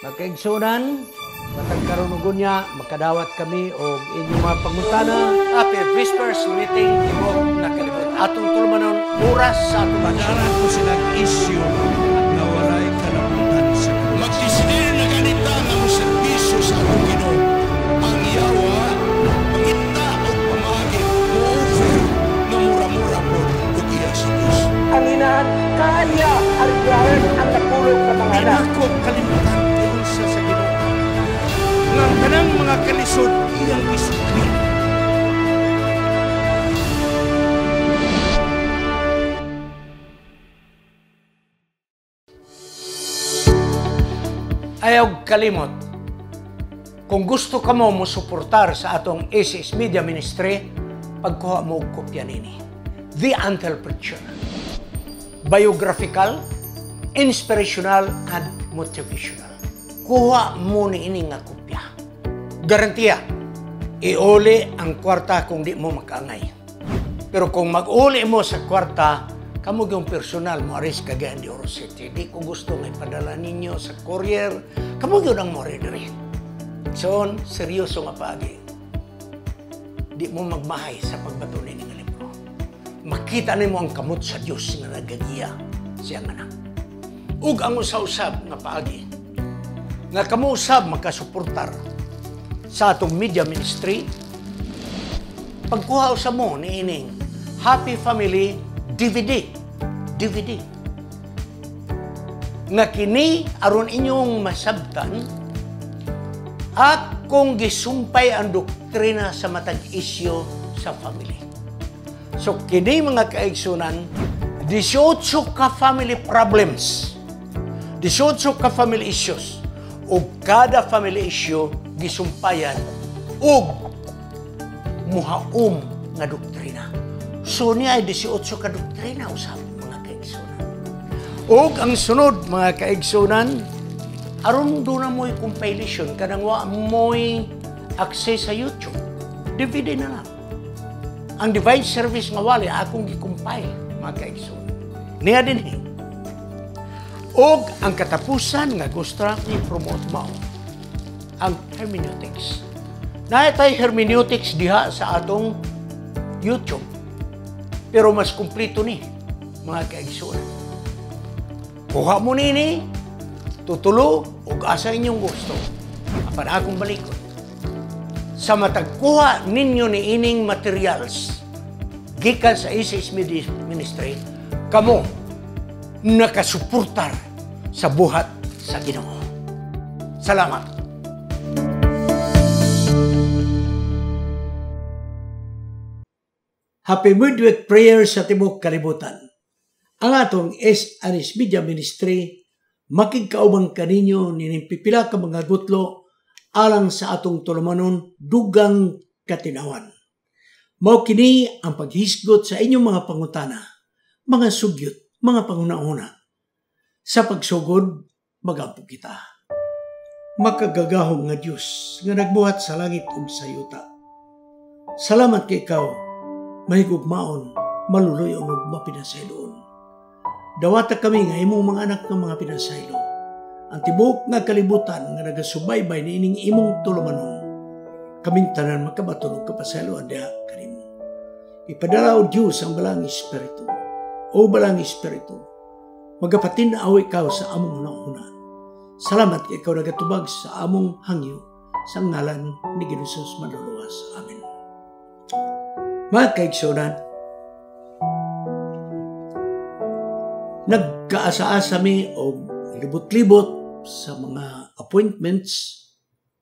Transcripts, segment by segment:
Magkaigsunan, matag karunugon niya, makadawat kami o inyong mga pangutana. Happy Whispers meeting, tibok na kalibot. Atong tulumanon, oras sa atong pagkaran ko silang isyo na walay kalamutan sa kalibot. Magdisidir na ganita na servisyo sa atong ginoo. Ang yawa, pangita o pamagin, mo-offer na mura-mura po o iya sa Diyos. Ang inahan, kanya, ang ang natulog sa mga anak. Hindi ko kalimutan ng kanang mga kalisod iyang isipin. Ayaw kalimot, kung gusto ka mo musuportar sa atong ACS Media Ministry, pagkuha mo og kopya nini. The Antel Preacher. Biographical, inspirational, and motivational. Kuha mo ni ini nga kopya garantiya, iuli ang kwarta kung di mo makaangay. Pero kung mag-uli mo sa kwarta, kamo yung personal mo aris kagayan di Oro City. Di ko gusto nga ipadala ninyo sa courier. Kamo yun ang more diri. So, seryoso nga paagi. Di mo magmahay sa pagbatunay ng libro. Makita nimo ang kamot sa Dios nga nagagiya siyang nga Ug ang usa-usab nga pagi, Nga kamo usab makasuportar sa atong media ministry. Pagkuha sa mo ni ining Happy Family DVD. DVD. Nga kini aron inyong masabtan at kung gisumpay ang doktrina sa matag isyo sa family. So kini mga kaigsunan 18 ka family problems. 18 ka family issues o kada family issue gisumpayan ug muhaom nga doktrina. So niya ay 18 ka doktrina usab mga kaigsunan. Ug ang sunod mga kaigsunan aron do na mo'y compilation kanang wa mo'y access sa YouTube. DVD na lang. Ang device service nga wali akong gikumpay compile mga kaigsunan. Niya din eh o ang katapusan nga gusto i-promote mao ang hermeneutics. Naitay hermeneutics diha sa atong YouTube. Pero mas kumplito ni mga kaigsoon. Kuha mo nini, tutulo, o asa inyong gusto. Apan akong balikot. Sa matagkuha ninyo ni ining materials, gikan sa ISIS Ministry, kamo, nakasuportar sa buhat sa Ginoo. Salamat. Happy Midweek Prayer sa Tibok Kalibutan. Ang atong S. Aris Media Ministry, makigkaubang kaninyo ninimpipila ka mga gutlo alang sa atong tulumanon dugang katinawan. Mao kini ang paghisgot sa inyong mga pangutana, mga sugyot, mga panguna-una. Sa pagsugod, magampo kita. Makagagahom nga Diyos nga nagbuhat sa langit ug sa yuta. Salamat kay ikaw, mahigugmaon, maluloy ang ug mapinasayloon. Dawata kami nga imong mga anak ng mga pinasaylo. Ang tibok nga kalibutan nga nagasubaybay ni ining imong tulumanon. Kaming tanan makabatulog kapasaylo adya kanimo. Ipadala o Diyos ang balang Espiritu o balang espiritu. Magapatin na aw ikaw sa among nauna. Salamat ikaw nagatubag sa among hangyo sa ngalan ni Ginoo maduluwas. Amen. Mga kaigsunan, nagkaasa-asa mi o libot-libot sa mga appointments,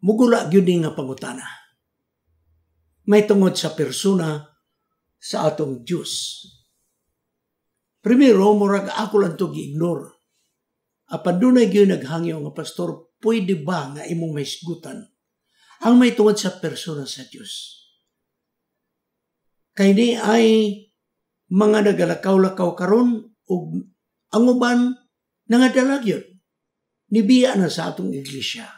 mugula gyud nga pangutana. May tungod sa persona sa atong Diyos Primero, murag ako lang itong ignore. Apan doon ay yun naghangyo nga pastor, pwede ba nga imong mahisgutan ang may tungod sa persona sa Diyos? Kay ni ay mga nagalakaw-lakaw karon ug ang uban nangadalag yun. Nibiya na sa atong iglesia.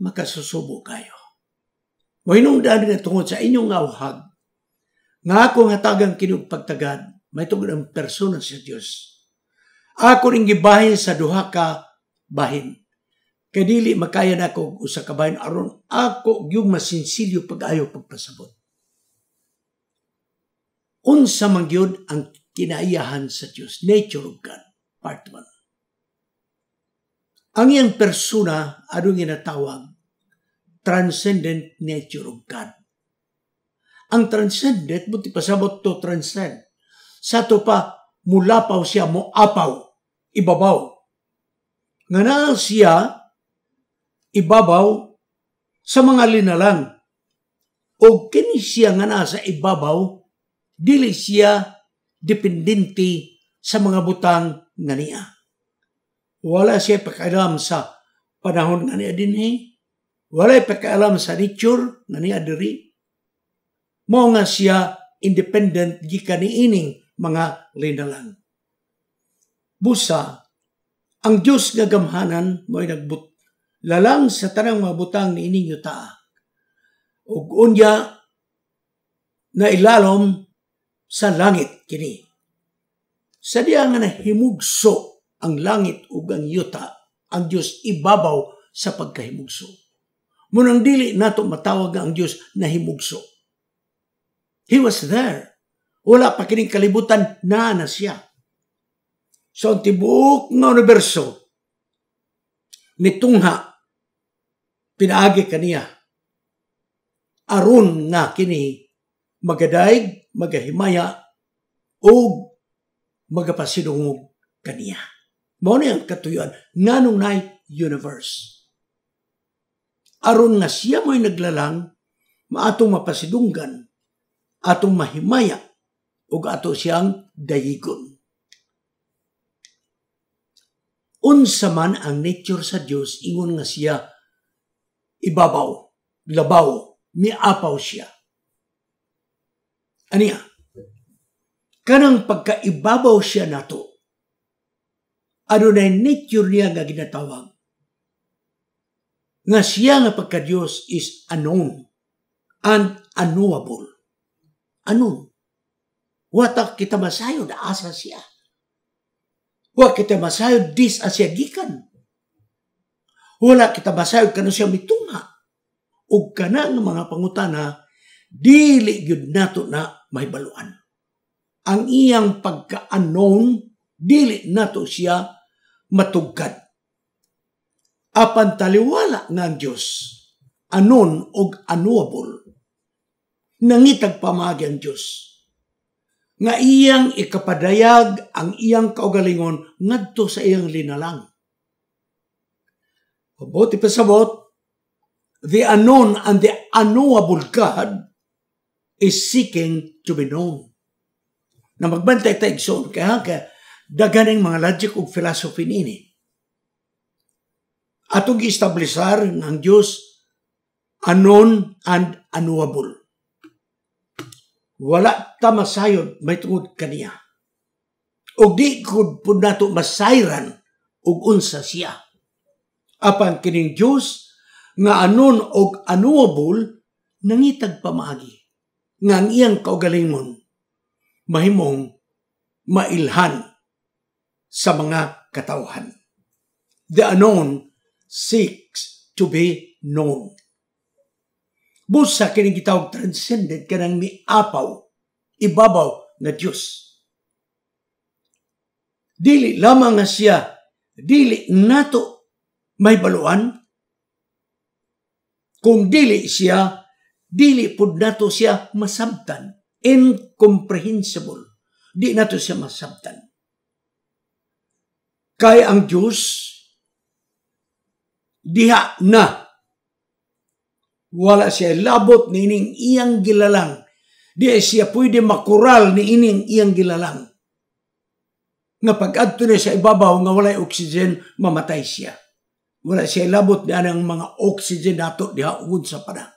Makasusubo kayo. Wainong daan nga tungod sa inyong awhag, nga ako nga tagang kinugpagtagad, may tungod ang persona sa Dios. Ako ning gibahin sa duha ka bahin. Kay dili makaya nako usa ka bahin aron ako gyud masinsilyo pag-ayo pagpasabot. Unsa man gyud ang kinaiyahan sa Dios, nature of God, part 1. Ang iyang persona adong ginatawag transcendent nature of God. Ang transcendent, buti pasabot to transcend. sa to pa, mulapaw siya mo apaw, ibabaw. Nga siya, ibabaw sa mga linalang. O kini siya nga nasa ibabaw, dili siya dependente sa mga butang nga niya. Wala siya pakialam sa panahon nga niya eh. Wala pakialam sa nature nga niya diri. Mao nga siya independent gikan ining mga linalang. Busa, ang Diyos nga gamhanan mo'y nagbut lalang sa tanang mabutang ni ining yuta. Ug unya na ilalom sa langit kini. Sa diya nga nahimugso ang langit ug ang yuta, ang Diyos ibabaw sa pagkahimugso. Munang dili nato matawag ang Diyos na himugso. He was there wala pa kining kalibutan na na siya. Sa so, tibuok nga universo, nitungha, pinaagi kaniya. Aron nga kini magadaig, magahimaya, o magapasidungog kaniya. Mao ni ang katuyuan nganong nay universe. Aron nga siya mo'y naglalang, maatong mapasidunggan, atong mahimaya ug ato siyang dayigon. Unsa man ang nature sa Dios ingon nga siya ibabaw, labaw, miapaw siya. Aniya, kanang pagkaibabaw siya nato, adunay nature niya nga ginatawag nga siya nga pagka Dios is unknown and unknowable. Anon? Watak kita masayod asa siya. Wa kita masayod dis asya gikan. Wala kita masayod kanu siya mitungha. Ug kana ng mga pangutana dili gyud nato na may baluan. Ang iyang pagka-unknown dili nato siya matugkad. Apan taliwala nga ang Dios anon og unknowable. Nangitag pamagi ang Dios nga iyang ikapadayag ang iyang kaugalingon ngadto sa iyang linalang. Mabuti pa sabot, the unknown and the unknowable God is seeking to be known. Na magbantay tayo igsoon, kaya ka, daganing mga logic o philosophy nini. Atong i-establishar ng Diyos unknown and unknowable wala ta masayod may tungod kaniya. Og di kod pud nato masayran og unsa siya. Apan kining Dios nga anon og anuable nangitag pamagi. nga ang iyang kaugalingon mahimong mailhan sa mga katawhan. The unknown seeks to be known. Busa kining gitawag transcendent kanang miapaw, ibabaw nga Dios. Dili lamang nga siya, dili nato may baluan. Kung dili siya, dili pud nato siya masabtan. Incomprehensible. Di nato siya masabtan. Kaya ang Diyos, diha na wala siya labot ni ining iyang gilalang. Di siya pwede makural ni ining iyang gilalang. Nga pag-adto na sa ibabaw nga walay oxygen, mamatay siya. Wala siya labot ni anang mga oxygen nato diha ugod sa panang.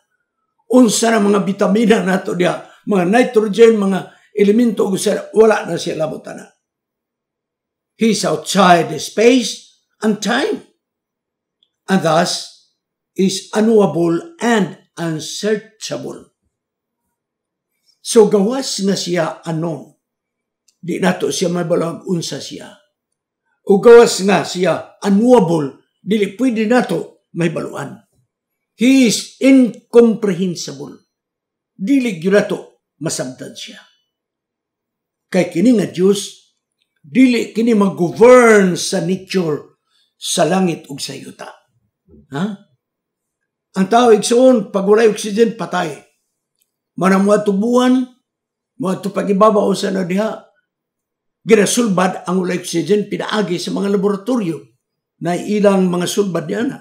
Unsa na mga bitamina nato diha, mga nitrogen, mga elemento sa wala na siya labot na. He's outside the space and time. And thus, is unknowable and unsearchable. So gawas na siya anon. Di nato siya mabalag unsa siya. O gawas na siya unknowable, dili pwede nato may baluan. He is incomprehensible. Dili gyud nato masabdan siya. Kay kini nga Dios dili kini mag-govern sa nature sa langit ug sa yuta. Ha? Ang tao igsoon, pag wala oxygen, patay. Manang mga tubuhan, mga tupagibaba o sa na ano diha, ginasulbad ang wala oxygen, pinaagi sa mga laboratorio na ilang mga sulbad niya na.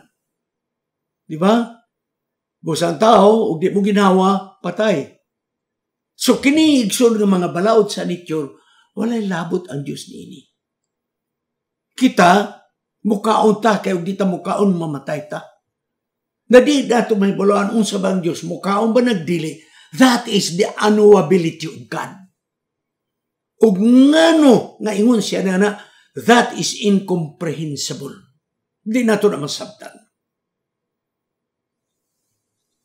Di ba? Busa ang tao, ug di mo ginawa, patay. So kini igsoon ng mga balaod sa nature, walay labot ang Dios niini. Kita, mukaon ta, kaya di ta mukaon mamatay ta na di dato may baloan unsa bang Dios mo ba nagdili that is the unknowability of God ug ngano nga ingon siya na, na that is incomprehensible di nato na masabtan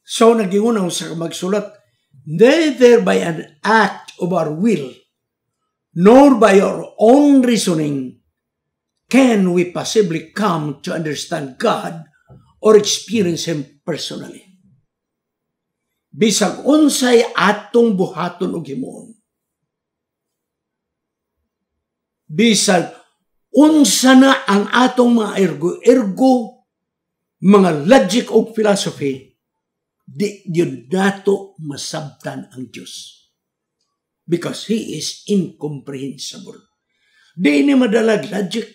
so nagingon ang sa magsulat neither by an act of our will nor by our own reasoning can we possibly come to understand God or experience Him personally. Bisag unsay atong buhaton og Himuon. Bisag unsa na ang atong mga ergo-ergo, mga logic o philosophy, di yun dato masabtan ang Diyos. Because He is incomprehensible. Di ini madalag logic,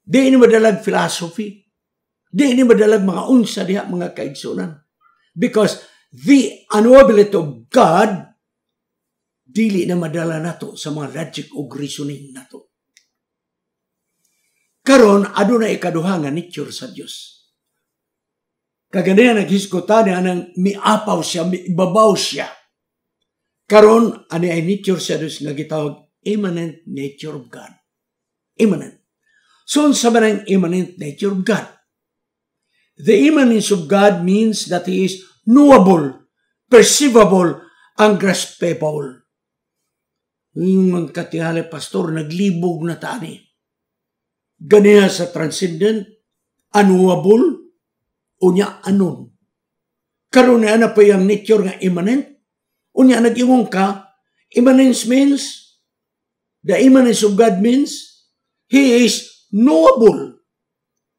di ini madalag philosophy, Di ini madalag mga unsa diha mga kaigsunan. Because the unknowability of God dili na madala nato sa mga logic o reasoning nato. Karon aduna ikaduha nga nature sa Dios. Kaganiya naghisgota ni anang miapaw siya, miibabaw siya. Karon ani ay nature sa Dios nga gitawag immanent nature of God. Immanent. So sa manang immanent nature of God. The immanence of God means that He is knowable, perceivable, and graspable. Yung katihali pastor, naglibog na tani. Ganiya sa transcendent, unknowable, unya anon. Karoon na na pa yung nature nga immanent. Unya nag-ingong ka, immanence means, the immanence of God means, He is knowable.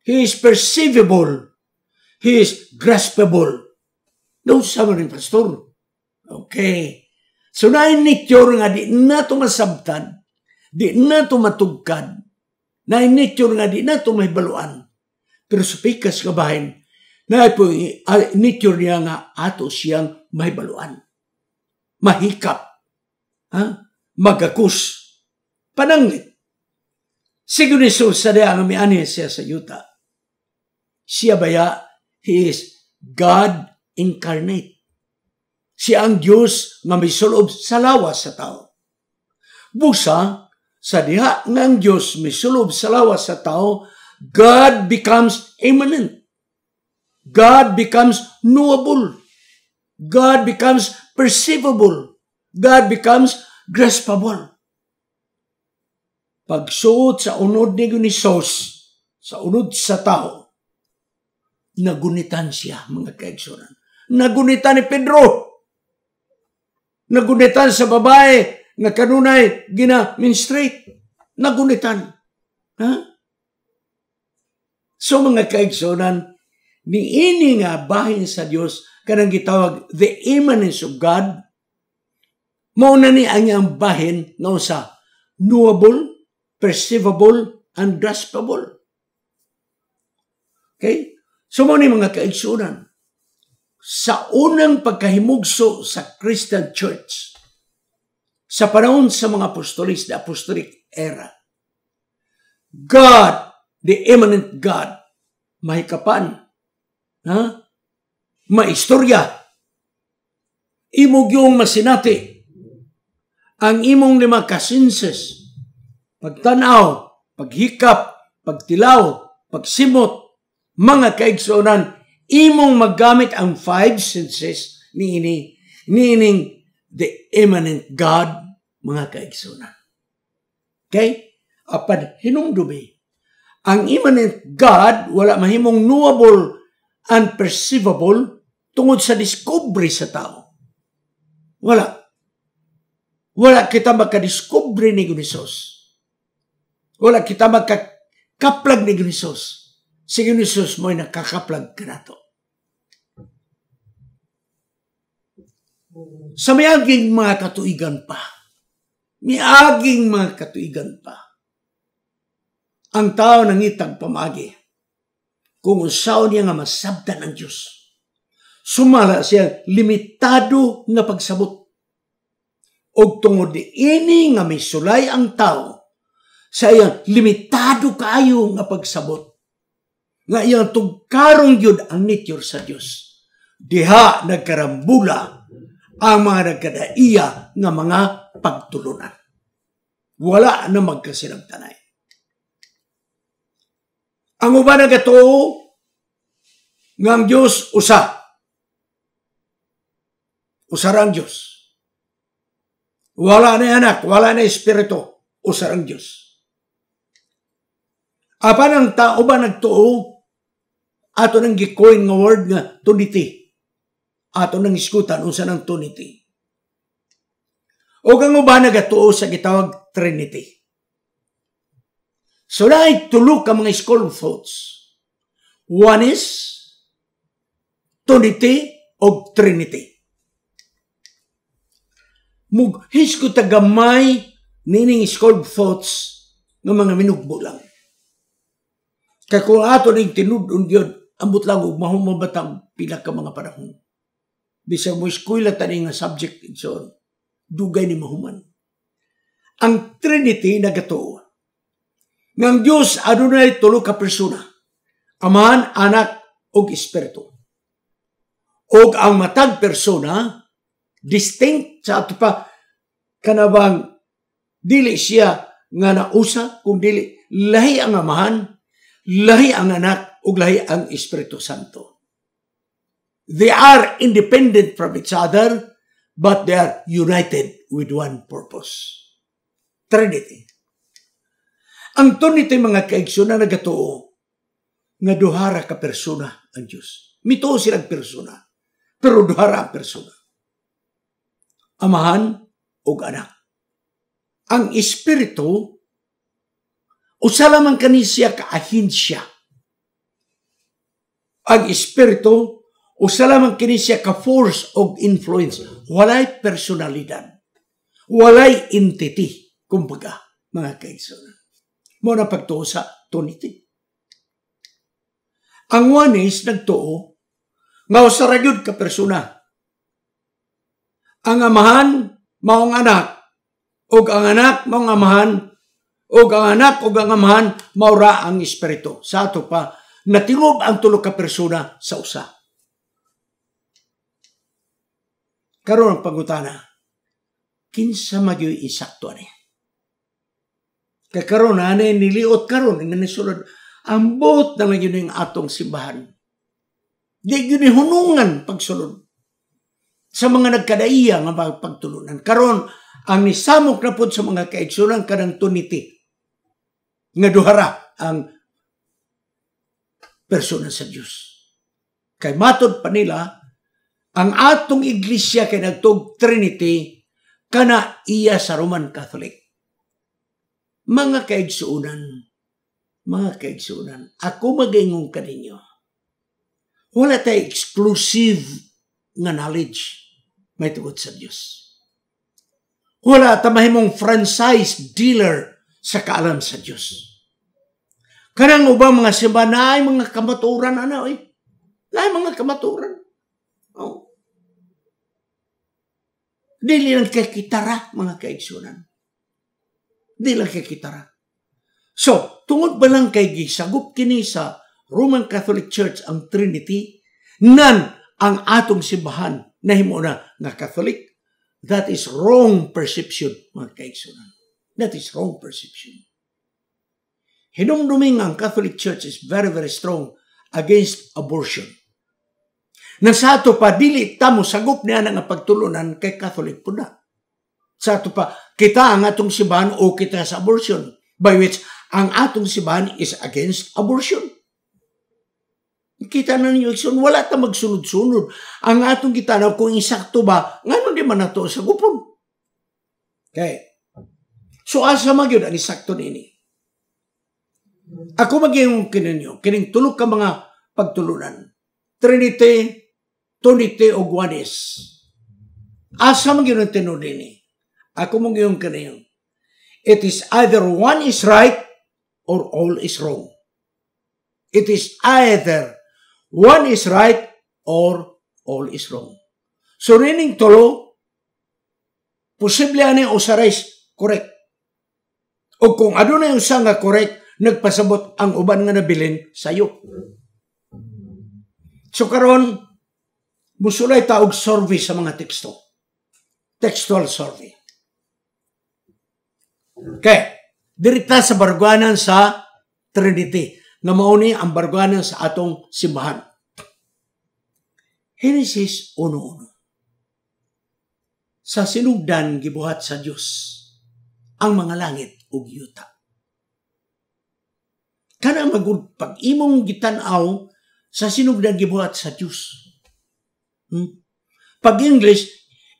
He is perceivable He is graspable. No summary, Pastor. Okay. So na nature nga di na to di na tumatugkad, na nature nga di na to Pero sa pikas nga bahin, na po nature niya nga ato siyang mahibaluan. Mahikap. Ha? Magakus. Pananglit. Sigo ni Jesus sa dayang may siya sa yuta. Siya baya He is God incarnate. Siya ang Diyos nga may sulob sa lawas sa tao. Busa, sa diha nga ang Diyos may sulob sa lawas sa tao, God becomes immanent. God becomes knowable. God becomes perceivable. God becomes graspable. Pagsuot sa unod ni Jesus, sa unod sa tao, Nagunitan siya, mga kaigsunan. Nagunitan ni Pedro. Nagunitan sa babae nga kanunay gina-menstruate. Nagunitan. Ha? So mga kaigsunan, ini nga bahin sa Dios kanang gitawag the immanence of God, mao na ni ang iyang bahin nga usa knowable, perceivable, and graspable. Okay? So mo ni mga kaigsunan, sa unang pagkahimugso sa Christian Church, sa panahon sa mga apostolis, the apostolic era, God, the eminent God, mahikapan, ha? istorya, imog yung masinati, ang imong lima kasinses, pagtanaw, paghikap, pagtilaw, pagsimot, mga kaigsunan, imong magamit ang five senses ni ini meaning the immanent God, mga kaigsunan. Okay? Apan hinumdumi, ang immanent God, wala mahimong knowable and perceivable tungod sa discovery sa tao. Wala. Wala kita makadiscovery ni Gunisos. Wala kita magka-kaplag ni Gunisos Sige ni Jesus mo'y nakakaplag ka na to. Sa may aging mga katuigan pa. May aging mga katuigan pa. Ang tao nangitag pamagi. Kung usaw niya nga masabdan ang Diyos. Sumala siya limitado nga pagsabot. Og tungod ini nga may sulay ang tao sa iyang limitado kaayo nga pagsabot nga iyang tugkarong yun ang nature sa Dios. Diha nagkarambula ang mga nagkadaiya nga mga pagtulunan. Wala na magkasinagtanay. Ang uban nga to, nga ang Diyos usa. Usara ang Diyos. Wala na anak, wala na espiritu. usa ang Diyos. Apan ang tao ba nagtuo Ato nang gikoin nga word nga tunity. Ato nang iskutan unsa ng tunity. O kang uba nagatuo sa gitawag Trinity. So na tulog ka mga school of thoughts. One is tunity o Trinity. Mughis ko tagamay nining school of thoughts ng mga minugbo lang. Kaya kung ato ning tinudon yun, ambot lang og mahumabat ang pila ka mga panahon. Bisag mo eskwela tani nga subject and so on, dugay ni mahuman. Ang Trinity nagatuo. Ngang Dios adunay tulo ka persona. Amahan, anak ug espiritu. Og ang matag persona distinct sa ato pa kanabang dili siya nga nausa kung dili lahi ang amahan, lahi ang anak uglay ang Espiritu Santo. They are independent from each other, but they are united with one purpose. Trinity. Ang to nito mga kaigsoon na nagatuo, nga duhara ka persona ang Diyos. Mito silang persona, pero duhara ang persona. Amahan o anak. Ang Espiritu, usalamang kanisya ka ahinsya ang espiritu usa lamang kini siya ka force og influence walay personalidad walay entity kumbaga mga kaigsoonan mo na pagtuo sa tunity ang one is nagtuo nga usa ra ka persona ang amahan maong anak ug ang anak maong amahan ug ang anak ug ang amahan maura ang espiritu sa ato pa natingob ang tulo ka persona sa usa. Karon ang pangutana, kinsa magyoy insakto ani? Kay karon ani niliot karon nga nisulod ang buot na lang yun atong simbahan. Di yun hunungan pagsulod sa mga nagkadaiya nga mga pagtulunan. Karon ang nisamok na pod sa mga kaigsunan kanang tuniti nga duhara ang persona sa Diyos. Kay matod pa nila, ang atong iglesia kay nagtog Trinity kana iya sa Roman Catholic. Mga kaigsuunan, mga kaigsuunan, ako magingon ka ninyo. Wala tayo exclusive nga knowledge may tungod sa Diyos. Wala ta mahimong franchise dealer sa kaalam sa Diyos. Kanang ubang mga simba na ay mga kamaturan ana oi. Na ay mga kamaturan. Oh. Dili lang kay kitara mga kaigsunan. Dili lang kay kitara. So, tungod ba lang kay gisagup kini sa Roman Catholic Church ang Trinity nan ang atong simbahan na himo na nga Catholic that is wrong perception mga kaigsunan. That is wrong perception hinumduming ang Catholic Church is very, very strong against abortion. Nasa ato pa, dili tamo sagup niya nga pagtulunan kay Catholic po na. Sa ato pa, kita ang atong sibahan o kita sa abortion. By which, ang atong sibahan is against abortion. Kita na ninyo, so, wala ta magsunod-sunod. Ang atong kitanaw kung insakto ba, ngano di man nato sa gupon. Okay. So asa magyud ang isakto nini? Ako maging kininyo, kining tulog ka mga pagtulunan. Trinity, Tunity o Guanis. Asa maging yung ni? Ako maging kininyo. It is either one is right or all is wrong. It is either one is right or all is wrong. So rining tulo, posible ani usaray correct. O kung ano na yung nga correct, nagpasabot ang uban nga nabilin sayo. So karon musulay ta og survey sa mga teksto. Textual survey. Okay. Direkta sa barguanan sa Trinity na mauni ang barguanan sa atong simbahan. Genesis 1.1 Sa sinugdan gibuhat sa Dios ang mga langit ug yuta. Kana magud pag imong gitan-aw sa sinugdan gibuhat sa Dios. Hmm? Pag English,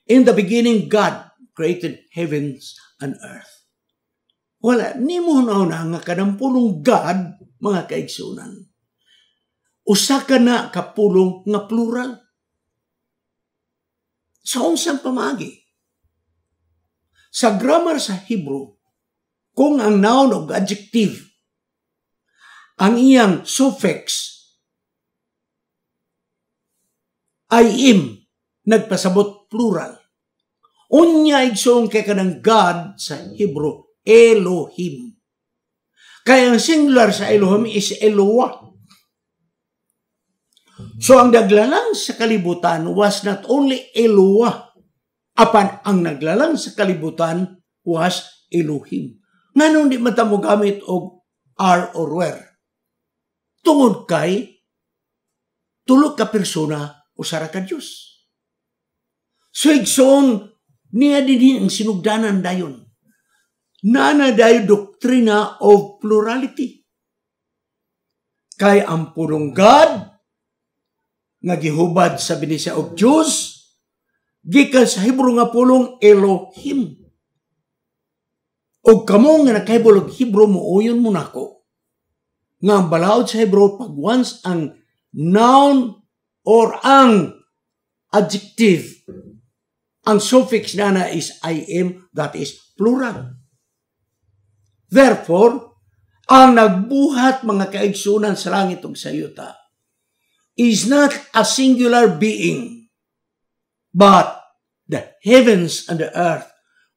in the beginning God created heavens and earth. Wala, ni mo na nga kanampulong God, mga kaigsunan. Usa ka na kapulong nga plural. Sa unsang pamagi. Sa grammar sa Hebrew, kung ang noun o adjective ang iyang suffix ay im, nagpasabot plural. Unya igsoon kay kanang God sa Hebrew, Elohim. Kaya ang singular sa Elohim is Eloah. So ang naglalang sa kalibutan was not only Eloah, apan ang naglalang sa kalibutan was Elohim. Nga nung di gamit og are or were tungod kay tulog ka persona o sara ka Diyos. So, igsoon, niya din ang sinugdanan dayon. Nana dayo doktrina of plurality. Kay ang purong God, nga gihubad sa binisya of Diyos, gikan sa Hebrew nga pulong Elohim. O kamo nga nakahibol og mo, uyon mo nako ng balaod sa Hebrew pag once ang noun or ang adjective ang suffix na na is I am that is plural. Therefore, ang nagbuhat mga kaigsunan sa langit ug sa yuta is not a singular being but the heavens and the earth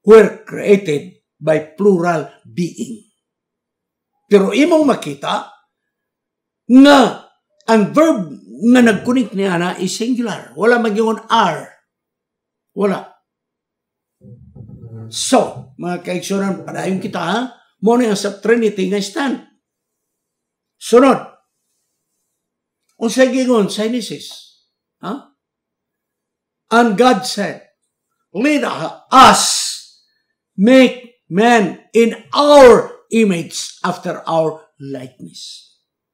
were created by plural being. Pero imong makita, nga ang verb nga nag-connect niya na is singular. Wala maging are. Wala. So, mga kaigsunan, padayon kita ha. Muna yung sub-trinity nga stand. Sunod. Unsa gingon sa Genesis. Ha? And God said, Let us make man in our image after our likeness.